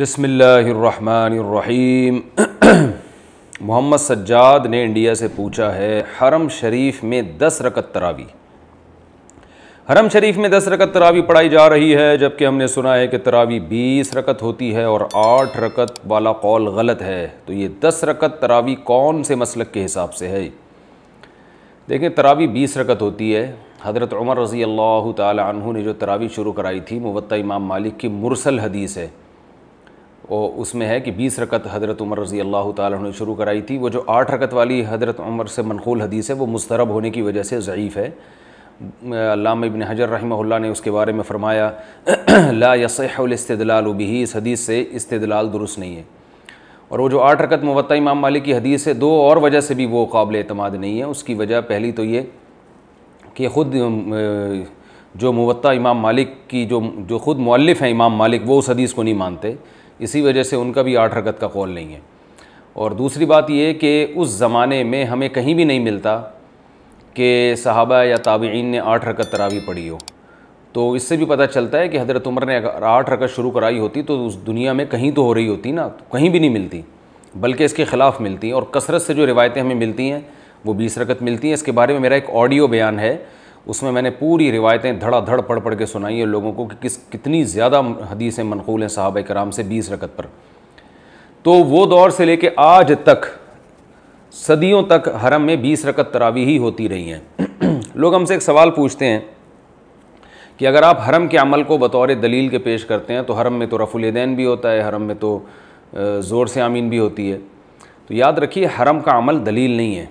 बसमीम मोहम्मद सज्जाद ने इंडिया से पूछा है हरम शरीफ में दस रकत तरावी हरम शरीफ में दस रकत तरावी पढ़ाई जा रही है जबकि हमने सुना है कि तरावी बीस रकत होती है और आठ रकत वाला कौल गलत है तो ये दस रकत तरावी कौन से मसलक के हिसाब से है देखें तरावी बीस रकत होती है हज़रत उमर रज़ी अल्लाह तु ने जो तरावी शुरू कराई थी मुबत्ता इमाम मालिक की मुरसल हदीस है और उसमें है कि बीस रकत हज़रत उमर रज़ी अल्लाह तुम ने शुरू कराई थी वो जो आठ रकत वाली हज़रत उमर से मनखूल हदीस है वो मुस्तरब होने की वजह से ज़यीफ़ है अलाम इबन हजर रहमल्ला ने उसके बारे में फ़रमाया ला यसलाल भी इस हदीस से इस्तलाल दुरुस्त नहीं है और वो जो आठ रकत मुवत इमाम मालिक की हदीस है दो और वजह से भी वो काबिल अतमाद नहीं है उसकी वजह पहली तो ये कि ख़ुद जो मुवत इमाम मालिक की जो जो ख़ुद मौलफ़ हैं इमाम मालिक वो उस हदीस को नहीं मानते इसी वजह से उनका भी आठ रकत का कौल नहीं है और दूसरी बात यह कि उस ज़माने में हमें कहीं भी नहीं मिलता कि सहाबा या ताबीन ने आठ रकत तरावी पढ़ी हो तो इससे भी पता चलता है कि हज़रत उमर ने अगर आठ रकत शुरू कराई होती तो उस दुनिया में कहीं तो हो रही होती ना तो कहीं भी नहीं मिलती बल्कि इसके ख़िलाफ़ मिलती हैं और कसरत से जो रिवायतें हमें मिलती हैं वो बीस रकत मिलती हैं इसके बारे में मेरा एक ऑडियो बयान है उसमें मैंने पूरी रिवायतें धड़ा धड़ पढ़ पढ़ के सुनाई है लोगों को कि किस कितनी ज़्यादा हदीसें मनकूल हैं साहब कराम से बीस रकत पर तो वो दौर से लेके आज तक सदियों तक हरम में बीस रकत तरावी ही होती रही हैं लोग हमसे एक सवाल पूछते हैं कि अगर आप हरम के अमल को बतौर दलील के पेश करते हैं तो हरम में तो रफ़ुलदैन भी होता है हरम में तो ज़ोर से आमीन भी होती है तो याद रखिए हरम का अमल दलील नहीं है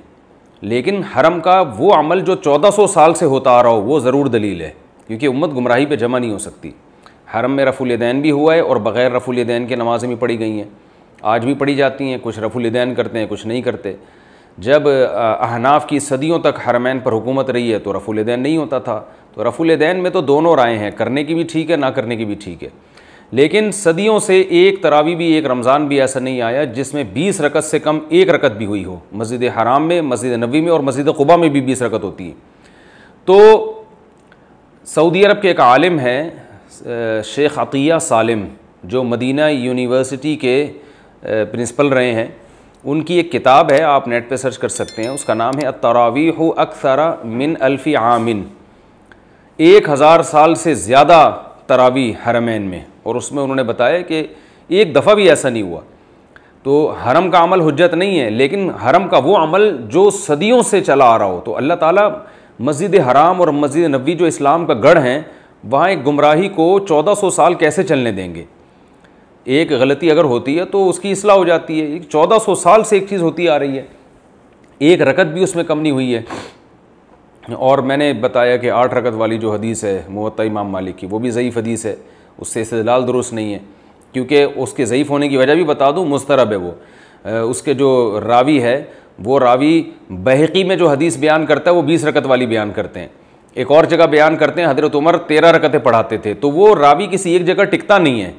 लेकिन हरम का वो अमल जो 1400 साल से होता आ रहा हो वो ज़रूर दलील है क्योंकि उम्मत गुमराही पे जमा नहीं हो सकती हरम में रफुल दैन भी हुआ है और बग़ैर दैन के नमाज़ें भी पढ़ी गई हैं आज भी पढ़ी जाती हैं कुछ दैन करते हैं कुछ नहीं करते जब अहनाफ की सदियों तक हरमैन पर हुकूमत रही है तो दैन नहीं होता था तो रफुल दैन में तो दोनों राय हैं करने की भी ठीक है ना करने की भी ठीक है लेकिन सदियों से एक तरावी भी एक रमज़ान भी ऐसा नहीं आया जिसमें बीस रकत से कम एक रकत भी हुई हो मस्जिद हराम में मस्जिद नबी में और मस्जिद कुबा में भी बीस रकत होती है तो सऊदी अरब के एक आलिम हैं शेख अतिया सालिम जो मदीना यूनिवर्सिटी के प्रिंसिपल रहे हैं उनकी एक किताब है आप नेट पे सर्च कर सकते हैं उसका नाम है तरावी अक्सरा मिन अल्फ़ी आमिन एक हज़ार साल से ज़्यादा तरावी हरमैन में और उसमें उन्होंने बताया कि एक दफ़ा भी ऐसा नहीं हुआ तो हरम का अमल हजत नहीं है लेकिन हरम का वो अमल जो सदियों से चला आ रहा हो तो अल्लाह ताला मस्जिद हराम और मस्जिद नबी जो इस्लाम का गढ़ हैं वहाँ एक गुमराही को 1400 साल कैसे चलने देंगे एक गलती अगर होती है तो उसकी असलाह हो जाती है चौदह सौ साल से एक चीज़ होती आ रही है एक रकत भी उसमें कम नहीं हुई है और मैंने बताया कि आठ रकत वाली जो हदीस है मुत इमाम मालिक की वो भी ज़यीफ़ हदीस है उससे लाल दुरुस्त नहीं है क्योंकि उसके ज़यीफ़ होने की वजह भी बता दूँ मुस्तरब है वो उसके जो रावी है वो रावी बहकी में जो हदीस बयान करता है वो बीस रकत वाली बयान करते हैं एक और जगह बयान करते हैं हजरत उमर तेरह रकतें पढ़ाते थे तो वो रावी किसी एक जगह टिकता नहीं है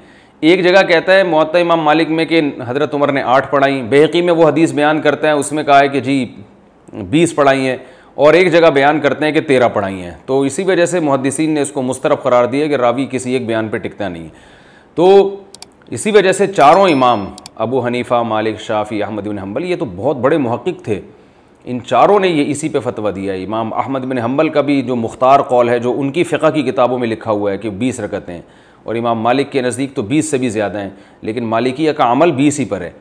एक जगह कहता है मत इमाम मालिक में कि हजरत उमर ने आठ पढ़ाई बहकी में वो हदीस बयान करते हैं उसमें कहा है कि जी बीस पढ़ाई हैं और एक जगह बयान करते हैं कि तेरह पढ़ाई हैं तो इसी वजह से मुहदसिन ने इसको मुस्तरफ करार दिया कि रावी किसी एक बयान पर टिकता नहीं तो इसी वजह से चारों इमाम अबू हनीफ़ा मालिक शाफ़ी अहमद बिन हम्बल ये तो बहुत बड़े महक्क थे इन चारों ने ये इसी पे फतवा दिया है इमाम अहमद बिन हम्बल का भी जो मुख्तार कौल है जो उनकी फ़िका की किताबों में लिखा हुआ है कि बीस रकतें और इमाम मालिक के नज़दीक तो बीस से भी ज़्यादा हैं लेकिन मालिकिया का अमल बीस ही पर है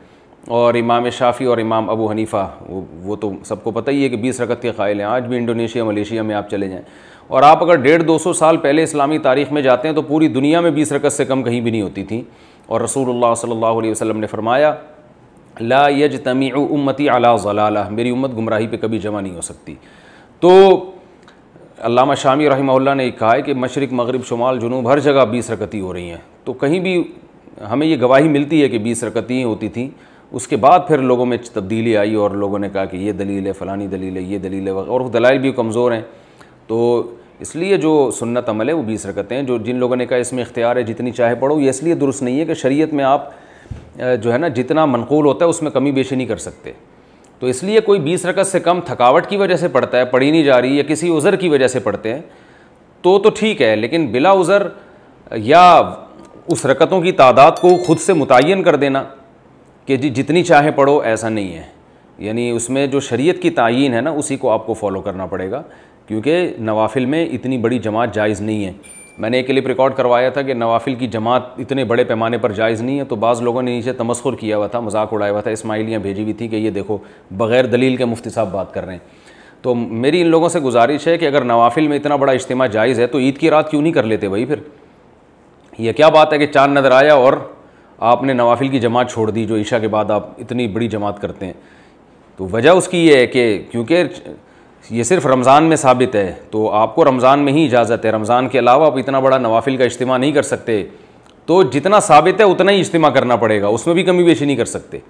और इमाम शाफ़ी और इमाम अबू हनीफ़ा वो वो तो सबको पता ही है कि बीस रकत के कायल हैं आज भी इंडोनेशिया मलेशिया में आप चले जाएँ और आप अगर डेढ़ दो सौ साल पहले इस्लामी तारीख़ में जाते हैं तो पूरी दुनिया में बीस रकत से कम कहीं भी नहीं होती थी और रसूल सल्ला वसलम ने फरमाया ला यज तमी उम्मती अला जला मेरी उम्मत गुमराही पे कभी जमा नहीं हो सकती तो अल्लामा शामी रही ने कहा है कि मशरक मगरब शुमाल जुनूब हर जगह बीस रकती हो रही हैं तो कहीं भी हमें ये गवाही मिलती है कि बीस रकती होती थी उसके बाद फिर लोगों में तब्दीली आई और लोगों ने कहा कि ये दलील है फ़लानी दलील है ये दलील है और दलाइल भी कमज़ोर हैं तो इसलिए जो सुन्नत अमल है वो बीस रकतें हैं जो जिन लोगों ने कहा इसमें इख्तियार है जितनी चाहे पढ़ो ये इसलिए दुरुस्त नहीं है कि शरीयत में आप जो है ना जितना मनकूल होता है उसमें कमी बेशी नहीं कर सकते तो इसलिए कोई बीस रकत से कम थकावट की वजह से पड़ता है पढ़ी नहीं जा रही या किसी उज़र की वजह से पढ़ते हैं तो तो ठीक है लेकिन बिला उज़र या उस रकतों की तादाद को खुद से मुतन कर देना कि जी जितनी चाहे पढ़ो ऐसा नहीं है यानी उसमें जो शरीयत की तयन है ना उसी को आपको फॉलो करना पड़ेगा क्योंकि नवाफिल में इतनी बड़ी जमात जायज़ नहीं है मैंने एक क्लिप रिकॉर्ड करवाया था कि नवाफिल की जमात इतने बड़े पैमाने पर जायज़ नहीं है तो बाज़ लोगों ने नीचे तमस्खुर किया हुआ था मजाक उड़ाया हुआ था इसमाइलियाँ भेजी हुई थी कि ये देखो बग़ैर दलील के मुफ्ती साहब बात कर रहे हैं तो मेरी इन लोगों से गुजारिश है कि अगर नवाफिल में इतना बड़ा इज्तम जायज़ है तो ईद की रात क्यों नहीं कर लेते भाई फिर यह क्या बात है कि चाँद नज़र आया और आपने नवाफिल की जमात छोड़ दी जो ईशा के बाद आप इतनी बड़ी जमात करते हैं तो वजह उसकी ये है कि क्योंकि ये सिर्फ रमज़ान में साबित है तो आपको रमज़ान में ही इजाज़त है रमज़ान के अलावा आप इतना बड़ा नवाफिल का इज्तम नहीं कर सकते तो जितना साबित है उतना ही इज्तम करना पड़ेगा उसमें भी कमी बेशी नहीं कर सकते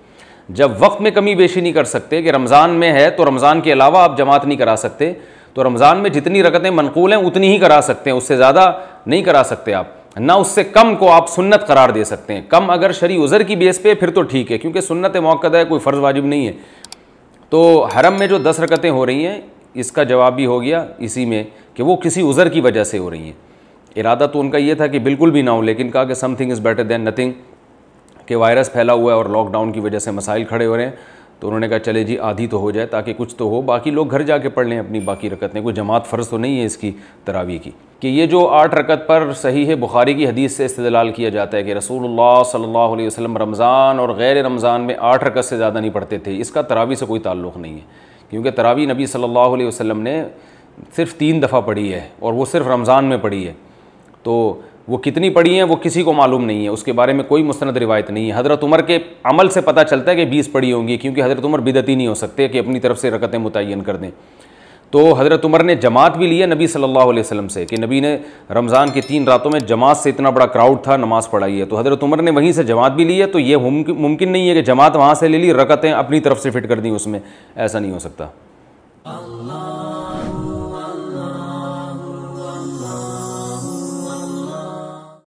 जब वक्त में कमी बेशी नहीं कर सकते कि रमज़ान में है तो रमज़ान के अलावा आप जमात नहीं करा सकते तो रमज़ान में जितनी रकतें मनकूल हैं उतनी ही करा सकते हैं उससे ज़्यादा नहीं करा सकते आप ना उससे कम को आप सुन्नत करार दे सकते हैं कम अगर शरी उज़र की बेस पे फिर तो ठीक है क्योंकि सुन्नत मौक़द है कोई फ़र्ज़ वाजिब नहीं है तो हरम में जो दस रकतें हो रही हैं इसका जवाब भी हो गया इसी में कि वो किसी उज़र की वजह से हो रही हैं इरादा तो उनका ये था कि बिल्कुल भी ना हो लेकिन कहा कि something is better than nothing कि वायरस फैला हुआ है और लॉकडाउन की वजह से मसाइल खड़े हो रहे हैं तो उन्होंने कहा चले जी आधी तो हो जाए ताकि कुछ तो हो बाकी लोग घर जाके पढ़ लें अपनी बाकी रकतें कोई जमात फ़र्ज तो नहीं है इसकी तरावी की कि ये जो आठ रकत पर सही है बुखारी की हदीस से इस्तलाल किया जाता है कि रसूलुल्लाह सल्लल्लाहु अलैहि वसल्लम रमज़ान और गैर रमज़ान में आठ रकत से ज़्यादा नहीं पढ़ते थे इसका तरावी से कोई ताल्लुक़ नहीं है क्योंकि तरावी नबी सल्लल्लाहु अलैहि वसल्लम ने सिर्फ़ तीन दफ़ा पढ़ी है और वो सिर्फ रमज़ान में पढ़ी है तो वो कितनी पड़ी हैं वो किसी को मालूम नहीं है उसके बारे में कोई मुस्ंद रिवायत नहीं है हज़रत उमर के अमल से पता चलता है कि बीस पड़ी होंगी क्योंकि हज़रत उमर बिदती नहीं हो सकते कि अपनी तरफ से रकतें मुतन कर दें तो हज़रत उमर ने जमात भी लिया नबी सल्लल्लाहु अलैहि वसल्लम से कि नबी ने रमज़ान की तीन रातों में जमात से इतना बड़ा क्राउड था नमाज़ पढ़ाई है तो हज़रत उमर ने वहीं से जमात भी ली है तो ये मुमकिन नहीं है कि जमात वहाँ से ले ली रकतें अपनी तरफ से फिट कर दी उसमें ऐसा नहीं हो सकता